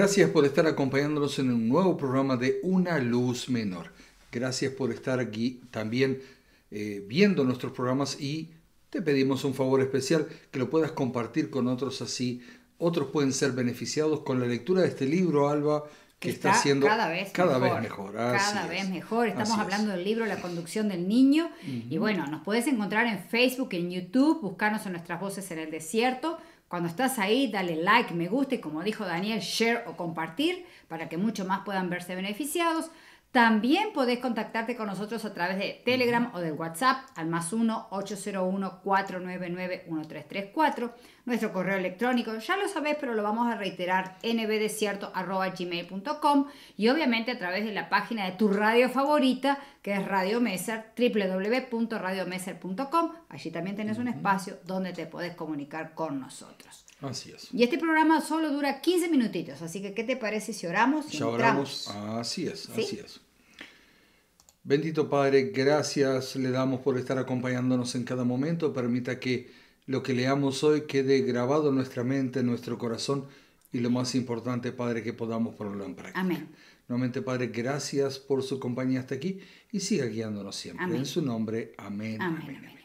Gracias por estar acompañándonos en un nuevo programa de Una Luz Menor. Gracias por estar aquí también eh, viendo nuestros programas y te pedimos un favor especial que lo puedas compartir con otros así. Otros pueden ser beneficiados con la lectura de este libro, Alba, que está, siendo cada vez mejor. cada vez mejor. Estamos hablando del libro La conducción del niño. Y bueno, nos puedes encontrar en Facebook, en YouTube, buscarnos en nuestras voces en el desierto. Cuando estás ahí, dale like, me gusta y como dijo Daniel, share o compartir para que mucho más puedan verse beneficiados. También podés contactarte con nosotros a través de Telegram o del WhatsApp al más 1-801-499-1334. Nuestro correo electrónico, ya lo sabés, pero lo vamos a reiterar, nbdesierto.gmail.com y obviamente a través de la página de tu radio favorita, que es Radio Messer, www.radiomesser.com. Allí también tenés un espacio donde te podés comunicar con nosotros. Así es. Y este programa solo dura 15 minutitos, así que ¿qué te parece si oramos? Si oramos. Así es, así es. Bendito Padre, gracias le damos por estar acompañándonos en cada momento. Permita que lo que leamos hoy quede grabado en nuestra mente, en nuestro corazón y lo más importante, Padre, que podamos ponerlo en práctica. Amén. Nuevamente, Padre, gracias por su compañía hasta aquí y siga guiándonos siempre. En su nombre, amén. amén.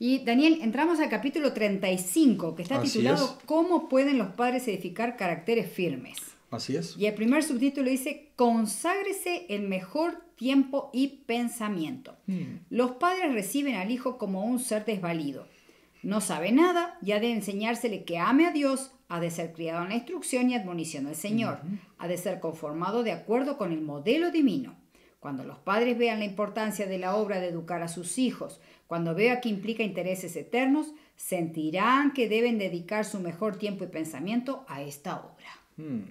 Y Daniel, entramos al capítulo 35, que está titulado ¿Cómo pueden los padres edificar caracteres firmes? Así es. Y el primer subtítulo dice, conságrese el mejor tiempo y pensamiento. Hmm. Los padres reciben al hijo como un ser desvalido. No sabe nada, y ha de enseñársele que ame a Dios, ha de ser criado en la instrucción y admonición del Señor, ha de ser conformado de acuerdo con el modelo divino. Cuando los padres vean la importancia de la obra de educar a sus hijos, cuando vea que implica intereses eternos, sentirán que deben dedicar su mejor tiempo y pensamiento a esta obra. Hmm.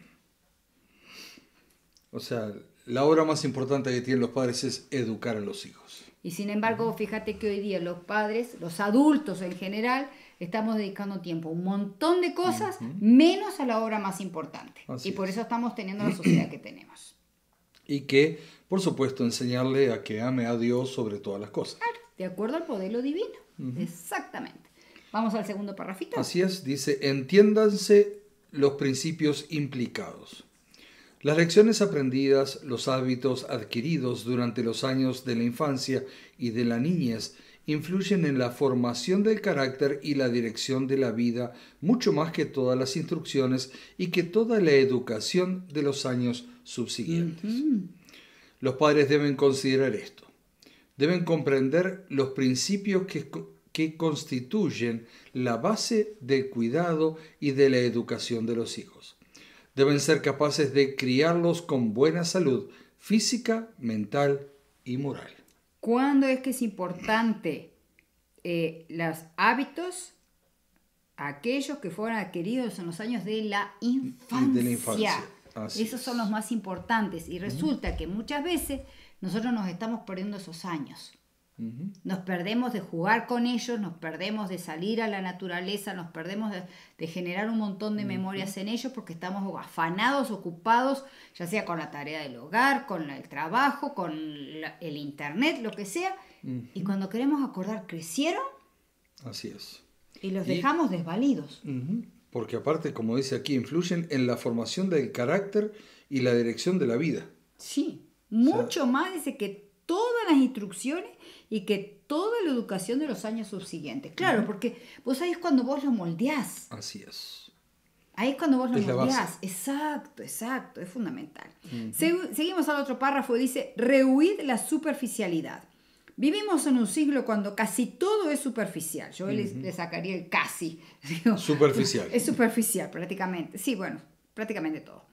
O sea, la obra más importante que tienen los padres es educar a los hijos. Y sin embargo, fíjate que hoy día los padres, los adultos en general, estamos dedicando tiempo a un montón de cosas, menos a la obra más importante. y por eso estamos teniendo la sociedad que tenemos y que, por supuesto, enseñarle a que ame a Dios sobre todas las cosas. de acuerdo al modelo divino. Exactamente. Vamos al segundo parrafito. Así es, dice, entiéndanse los principios implicados. Las lecciones aprendidas, los hábitos adquiridos durante los años de la infancia y de la niñez influyen en la formación del carácter y la dirección de la vida mucho más que todas las instrucciones y que toda la educación de los años subsiguientes. Los padres deben considerar esto. Deben comprender los principios que constituyen la base del cuidado y de la educación de los hijos. Deben ser capaces de criarlos con buena salud física, mental y moral. ¿Cuándo es que es importante eh, los hábitos? Aquellos que fueron adquiridos en los años de la infancia. esos son los más importantes. Y resulta que muchas veces nosotros nos estamos perdiendo esos años. Nos perdemos de jugar con ellos, nos perdemos de salir a la naturaleza, nos perdemos de, generar un montón de memorias en ellos porque estamos afanados, ocupados, ya sea con la tarea del hogar, con el trabajo, con el internet, lo que sea. Y cuando queremos acordar, crecieron. Así es. Y los dejamos desvalidos. Porque aparte, como dice aquí, influyen en la formación del carácter y la dirección de la vida. Sí, mucho más dice que todas las instrucciones y que toda la educación de los años subsiguientes. Claro, porque vos ahí es cuando vos lo moldeás. Así es. Ahí es cuando vos lo moldeás. Exacto, exacto, es fundamental. seguimos al otro párrafo, dice, rehuid la superficialidad. Vivimos en un siglo cuando casi todo es superficial. Yo le, sacaría el casi. superficial. Es superficial prácticamente. Sí, bueno, prácticamente todo.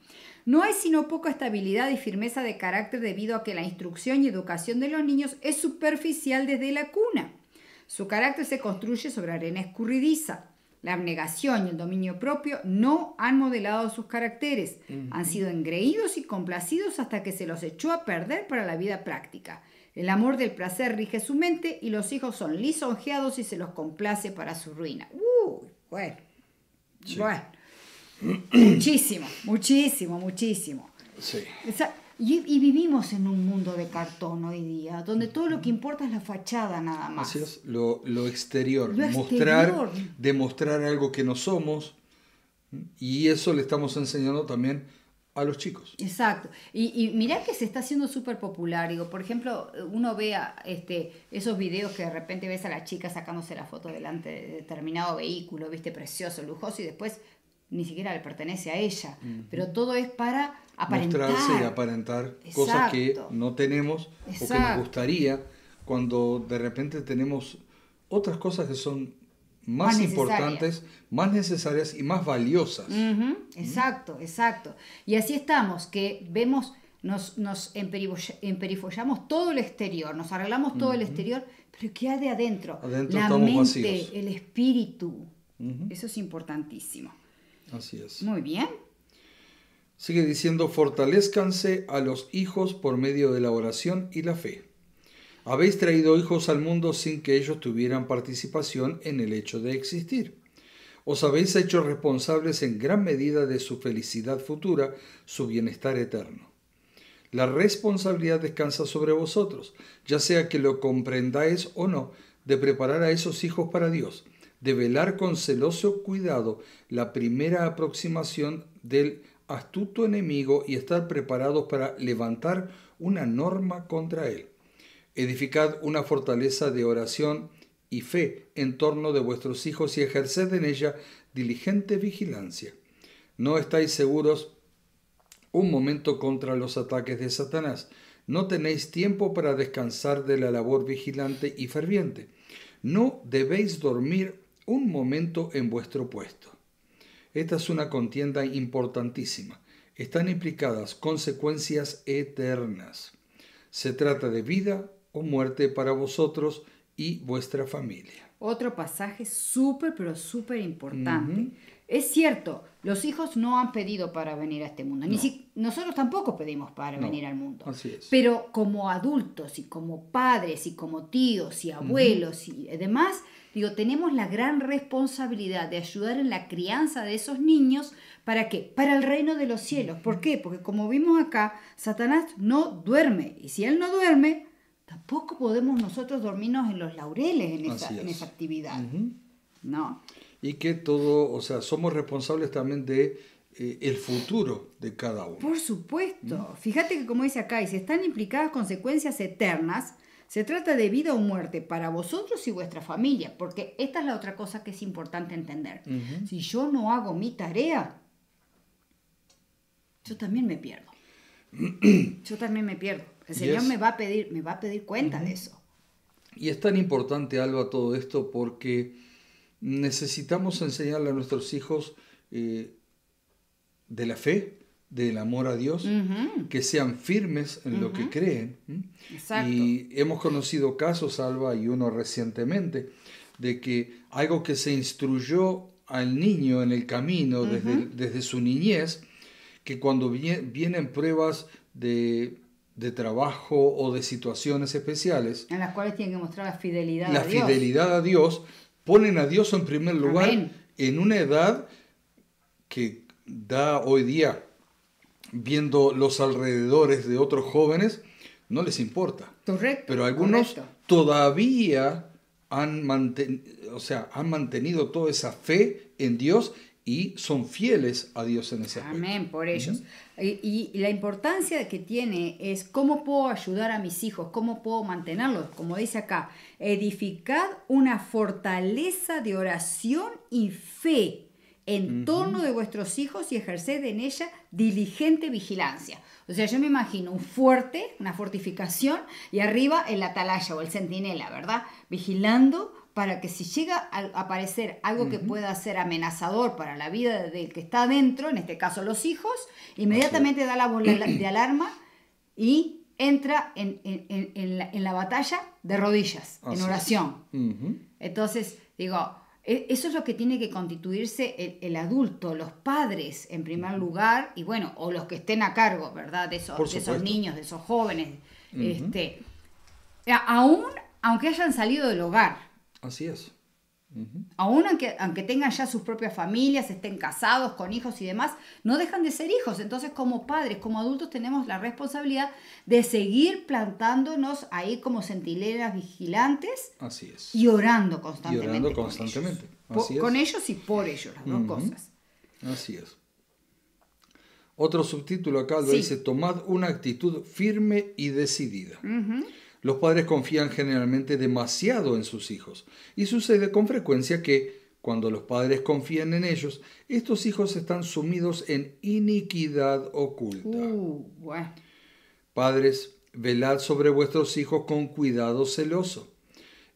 No hay sino poca estabilidad y firmeza de carácter debido a que la instrucción y educación de los niños es superficial desde la cuna. Su carácter se construye sobre arena escurridiza. La abnegación y el dominio propio no han modelado sus caracteres. Han sido engreídos y complacidos hasta que se los echó a perder para la vida práctica. El amor del placer rige su mente y los hijos son lisonjeados y se los complace para su ruina. bueno. Bueno muchísimo, muchísimo, muchísimo. Sí. y, vivimos en un mundo de cartón hoy día, donde todo lo que importa es la fachada nada más. Así es, lo, exterior, mostrar, demostrar algo que no somos, y eso le estamos enseñando también a los chicos. Exacto. Y, y mirá que se está haciendo súper popular. Digo, por ejemplo, uno vea este, esos videos que de repente ves a la chica sacándose la foto delante de determinado vehículo, viste, precioso, lujoso, y después ni siquiera le pertenece a ella, pero todo es para aparentar. y aparentar cosas que no tenemos o que nos gustaría cuando de repente tenemos otras cosas que son más, importantes, más necesarias y más valiosas. ¿Mm? Exacto, exacto. Y así estamos, que vemos, nos, nos emperifollamos todo el exterior, nos arreglamos todo el exterior, pero ¿qué hay de adentro? La mente, el espíritu. Eso es importantísimo. Así es. Muy bien. Sigue diciendo, fortalezcanse a los hijos por medio de la oración y la fe. Habéis traído hijos al mundo sin que ellos tuvieran participación en el hecho de existir. Os habéis hecho responsables en gran medida de su felicidad futura, su bienestar eterno. La responsabilidad descansa sobre vosotros, ya sea que lo comprendáis o no, de preparar a esos hijos para Dios de velar con celoso cuidado la primera aproximación del astuto enemigo y estar preparados para levantar una norma contra él. Edificad una fortaleza de oración y fe en torno de vuestros hijos y ejerced en ella diligente vigilancia. No estáis seguros un momento contra los ataques de Satanás. No tenéis tiempo para descansar de la labor vigilante y ferviente. No debéis dormir un momento en vuestro puesto. Esta es una contienda importantísima. Están implicadas consecuencias eternas. Se trata de vida o muerte para vosotros y vuestra familia. Otro pasaje súper, pero súper importante. Es cierto, los hijos no han pedido para venir a este mundo. Ni si, nosotros tampoco pedimos para venir al mundo. Pero como adultos y como padres y como tíos y abuelos y demás, digo, tenemos la gran responsabilidad de ayudar en la crianza de esos niños para qué? Para el reino de los cielos. ¿Por qué? Porque como vimos acá, Satanás no duerme. Y si él no duerme, tampoco podemos nosotros dormirnos en los laureles en, esa, actividad. No y que todo, o sea, somos responsables también de eh, el futuro de cada uno. Por supuesto. ¿Mm? Fíjate que como dice acá, y si están implicadas consecuencias eternas, se trata de vida o muerte para vosotros y vuestra familia, porque esta es la otra cosa que es importante entender. Si yo no hago mi tarea, yo también me pierdo. yo también me pierdo. El Señor me va a pedir, me va a pedir cuenta de eso. Y es tan importante, Alba, todo esto porque necesitamos enseñarle a nuestros hijos eh, de la fe, del amor a Dios, que sean firmes en lo que creen. Y hemos conocido casos, Alba, y uno recientemente, de que algo que se instruyó al niño en el camino desde, su niñez, que cuando vienen pruebas de, trabajo o de situaciones especiales, en las cuales tienen que mostrar la fidelidad fidelidad a Dios, ponen a Dios en primer lugar en una edad que da hoy día, viendo los alrededores de otros jóvenes, no les importa. Correcto. Pero algunos todavía han, o sea, han mantenido toda esa fe en Dios y son fieles a Dios en ese aspecto. Amén, por ellos. y, la importancia que tiene es cómo puedo ayudar a mis hijos, cómo puedo mantenerlos, como dice acá, edificad una fortaleza de oración y fe en torno de vuestros hijos y ejerced en ella diligente vigilancia. O sea, yo me imagino un fuerte, una fortificación, y arriba el atalaya o el centinela, ¿verdad? Vigilando para que si llega a aparecer algo que pueda ser amenazador para la vida del que está adentro, en este caso los hijos, inmediatamente da la bola de alarma y entra en, la, batalla de rodillas, en oración. Entonces, digo, e, eso es lo que tiene que constituirse el, adulto, los padres en primer lugar, y bueno, o los que estén a cargo, ¿verdad? De esos, niños, de esos jóvenes. este, aún, aunque hayan salido del hogar, Así es. Aún aunque, tengan ya sus propias familias, estén casados con hijos y demás, no dejan de ser hijos. Entonces, como padres, como adultos, tenemos la responsabilidad de seguir plantándonos ahí como centinelas vigilantes. Así es. Y orando constantemente. orando con constantemente. Ellos. Con ellos y por ellos, las cosas. Así es. Otro subtítulo acá lo dice, tomad una actitud firme y decidida los padres confían generalmente demasiado en sus hijos y sucede con frecuencia que, cuando los padres confían en ellos, estos hijos están sumidos en iniquidad oculta. Uh, padres, velad sobre vuestros hijos con cuidado celoso,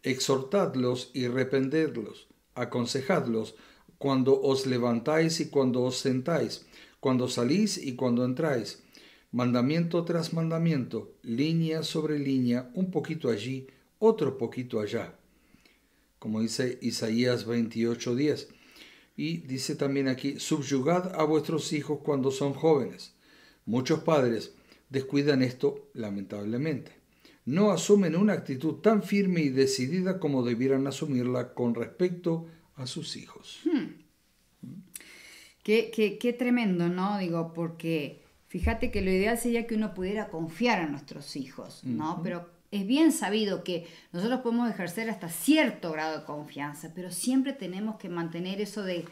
exhortadlos y rependedlos. aconsejadlos cuando os levantáis y cuando os sentáis, cuando salís y cuando entráis mandamiento tras mandamiento, línea sobre línea, un poquito allí, otro poquito allá, como dice Isaías 28:10. Y dice también aquí, subyugad a vuestros hijos cuando son jóvenes. Muchos padres descuidan esto lamentablemente. No asumen una actitud tan firme y decidida como debieran asumirla con respecto a sus hijos. Hmm. qué, tremendo, ¿no? Digo, porque Fíjate que lo ideal sería que uno pudiera confiar en nuestros hijos, ¿no? Pero es bien sabido que nosotros podemos ejercer hasta cierto grado de confianza, pero siempre tenemos que mantener eso de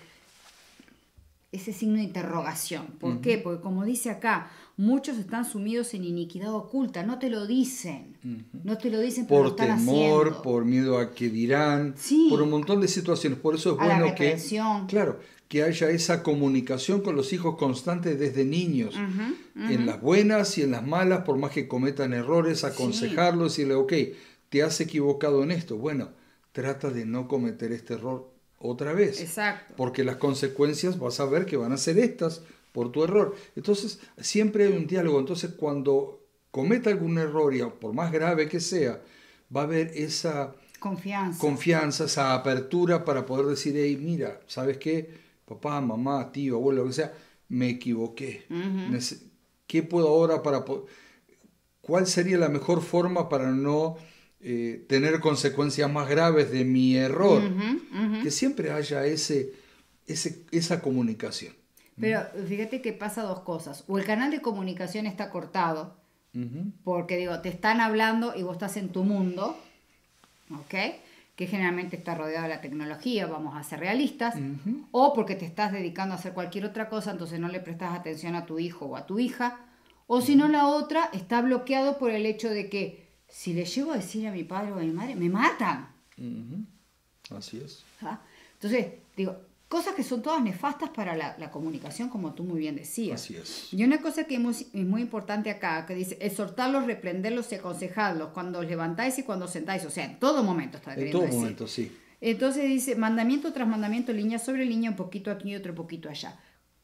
ese signo de interrogación. ¿Por qué? Porque como dice acá, muchos están sumidos en iniquidad oculta, no te lo dicen, no te lo dicen por lo temor, por miedo a que dirán, por un montón de situaciones. Por eso es bueno que, claro, que haya esa comunicación con los hijos constante desde niños, en las buenas y en las malas, por más que cometan errores, aconsejarlos y decirle, ok, te has equivocado en esto, bueno, trata de no cometer este error otra vez. Exacto. Porque las consecuencias vas a ver que van a ser estas por tu error. Entonces, siempre hay un diálogo. Entonces, cuando cometa algún error, y por más grave que sea, va a haber esa confianza, confianza esa apertura para poder decir, hey, mira, ¿sabes qué? papá, mamá, tío, abuelo, lo que sea, me equivoqué. ¿Qué puedo ahora para... ¿Cuál sería la mejor forma para no eh, tener consecuencias más graves de mi error? Que siempre haya ese, ese, esa comunicación. Pero fíjate que pasa dos cosas. O el canal de comunicación está cortado, porque digo, te están hablando y vos estás en tu mundo, ¿ok? que generalmente está rodeado de la tecnología, vamos a ser realistas, o porque te estás dedicando a hacer cualquier otra cosa, entonces no le prestas atención a tu hijo o a tu hija, o si no mm. la otra está bloqueado por el hecho de que si le llego a decir a mi padre o a mi madre, me matan. Así es. Ah, entonces, digo, Cosas que son todas nefastas para la, comunicación, como tú muy bien decías. Así es. Y una cosa que es muy, importante acá, que dice, exhortarlos, reprenderlos y aconsejarlos cuando os levantáis y cuando sentáis, o sea, en todo momento está En todo momento, sí. Entonces dice, mandamiento tras mandamiento, línea sobre línea, un poquito aquí y otro poquito allá.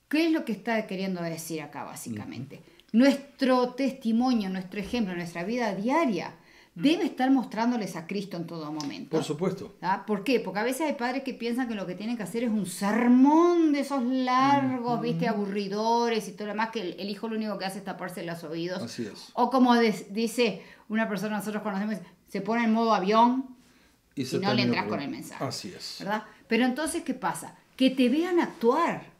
¿Qué es lo que está queriendo decir acá, básicamente? Nuestro testimonio, nuestro ejemplo, nuestra vida diaria Mm. debe estar mostrándoles a Cristo en todo momento. Por supuesto. ¿Ah? ¿Por qué? Porque a veces hay padres que piensan que lo que tienen que hacer es un sermón de esos largos, mm. viste, aburridores y todo lo demás, que el, hijo lo único que hace es taparse los oídos. Así es. O como dice una persona, que nosotros conocemos, se pone en modo avión y, y no le entras con el mensaje. Así es. ¿Verdad? Pero entonces, ¿qué pasa? Que te vean actuar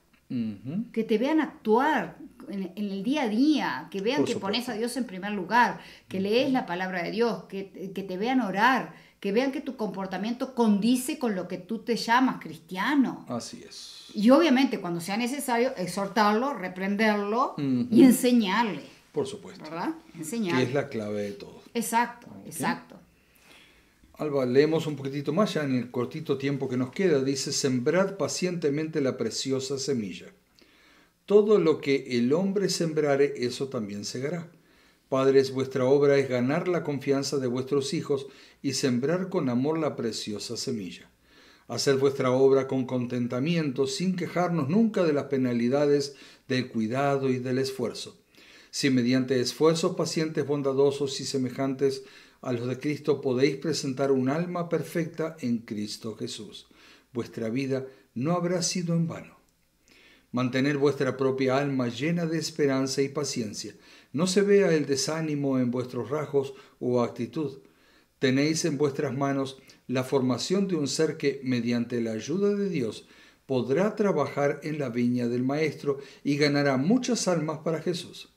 que te vean actuar en, el día a día, que vean que pones a Dios en primer lugar, que lees la palabra de Dios, que, te vean orar, que vean que tu comportamiento condice con lo que tú te llamas cristiano. Así es. Y obviamente cuando sea necesario, exhortarlo, reprenderlo y enseñarle. Por supuesto. ¿Verdad? Enseñarle. Que es la clave de todo. Exacto, exacto. Alba, leemos un poquitito más ya en el cortito tiempo que nos queda. Dice, sembrad pacientemente la preciosa semilla. Todo lo que el hombre sembrare, eso también segará. Padres, vuestra obra es ganar la confianza de vuestros hijos y sembrar con amor la preciosa semilla. Hacer vuestra obra con contentamiento, sin quejarnos nunca de las penalidades del cuidado y del esfuerzo. Si mediante esfuerzos pacientes, bondadosos y semejantes a los de Cristo podéis presentar un alma perfecta en Cristo Jesús. Vuestra vida no habrá sido en vano. Mantener vuestra propia alma llena de esperanza y paciencia. No se vea el desánimo en vuestros rasgos o actitud. Tenéis en vuestras manos la formación de un ser que, mediante la ayuda de Dios, podrá trabajar en la viña del Maestro y ganará muchas almas para Jesús.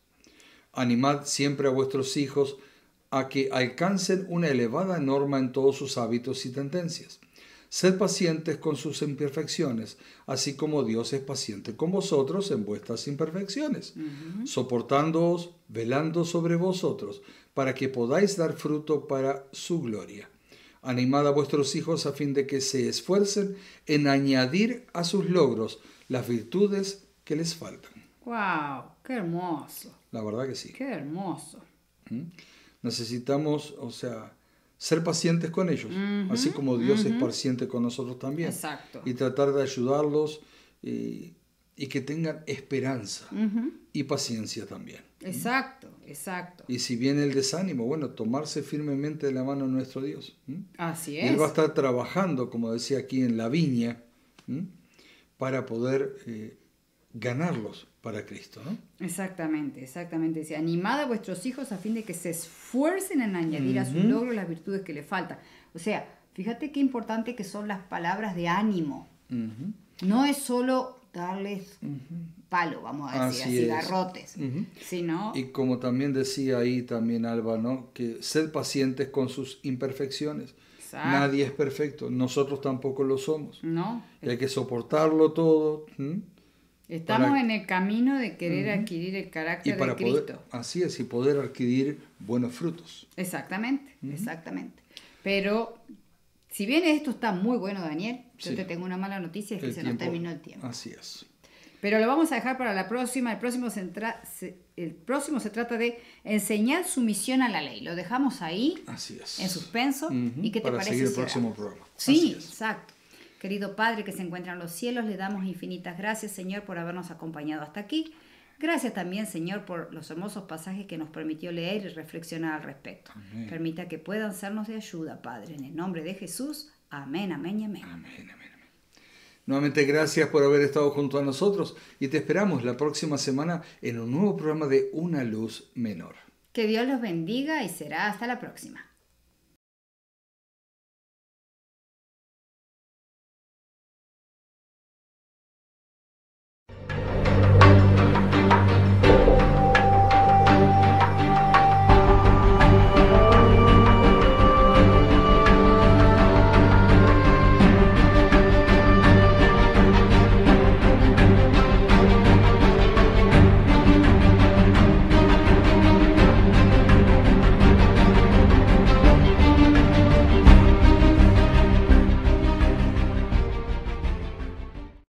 Animad siempre a vuestros hijos a que alcancen una elevada norma en todos sus hábitos y tendencias. Sed pacientes con sus imperfecciones, así como Dios es paciente con vosotros en vuestras imperfecciones, soportándoos, velando sobre vosotros, para que podáis dar fruto para su gloria. Animad a vuestros hijos a fin de que se esfuercen en añadir a sus logros las virtudes que les faltan. ¡Wow! ¡Qué hermoso! La verdad que sí. ¡Qué hermoso! ¿Mm? necesitamos, o sea, ser pacientes con ellos, así como Dios es paciente con nosotros también. Exacto. Y tratar de ayudarlos eh, y, que tengan esperanza y paciencia también. Exacto, exacto. Y si viene el desánimo, bueno, tomarse firmemente de la mano nuestro Dios. Así es. él va a estar trabajando, como decía aquí, en la viña, para poder eh, ganarlos para Cristo. ¿no? Exactamente, exactamente. Dice, animad a vuestros hijos a fin de que se esfuercen en añadir a su logro las virtudes que le faltan. O sea, fíjate qué importante que son las palabras de ánimo. No es solo darles palo, vamos a decir, así, garrotes, sino... Y como también decía ahí también Alba, ¿no? que sed pacientes con sus imperfecciones. Nadie es perfecto, nosotros tampoco lo somos. No. hay que soportarlo todo. Estamos en el camino de querer adquirir el carácter de Cristo. así es, y poder adquirir buenos frutos. Exactamente, exactamente. Pero si bien esto está muy bueno, Daniel, yo te tengo una mala noticia, es que se nos terminó el tiempo. Así es. Pero lo vamos a dejar para la próxima. El próximo, se el próximo se trata de enseñar sumisión a la ley. Lo dejamos ahí, en suspenso. ¿Y qué te para parece? Seguir el próximo programa. Sí, exacto. Querido Padre que se encuentra en los cielos, le damos infinitas gracias, Señor, por habernos acompañado hasta aquí. Gracias también, Señor, por los hermosos pasajes que nos permitió leer y reflexionar al respecto. Permita que puedan sernos de ayuda, Padre, en el nombre de Jesús. Amén, amén y amén. Amén, amén, amén. Nuevamente gracias por haber estado junto a nosotros y te esperamos la próxima semana en un nuevo programa de Una Luz Menor. Que Dios los bendiga y será hasta la próxima.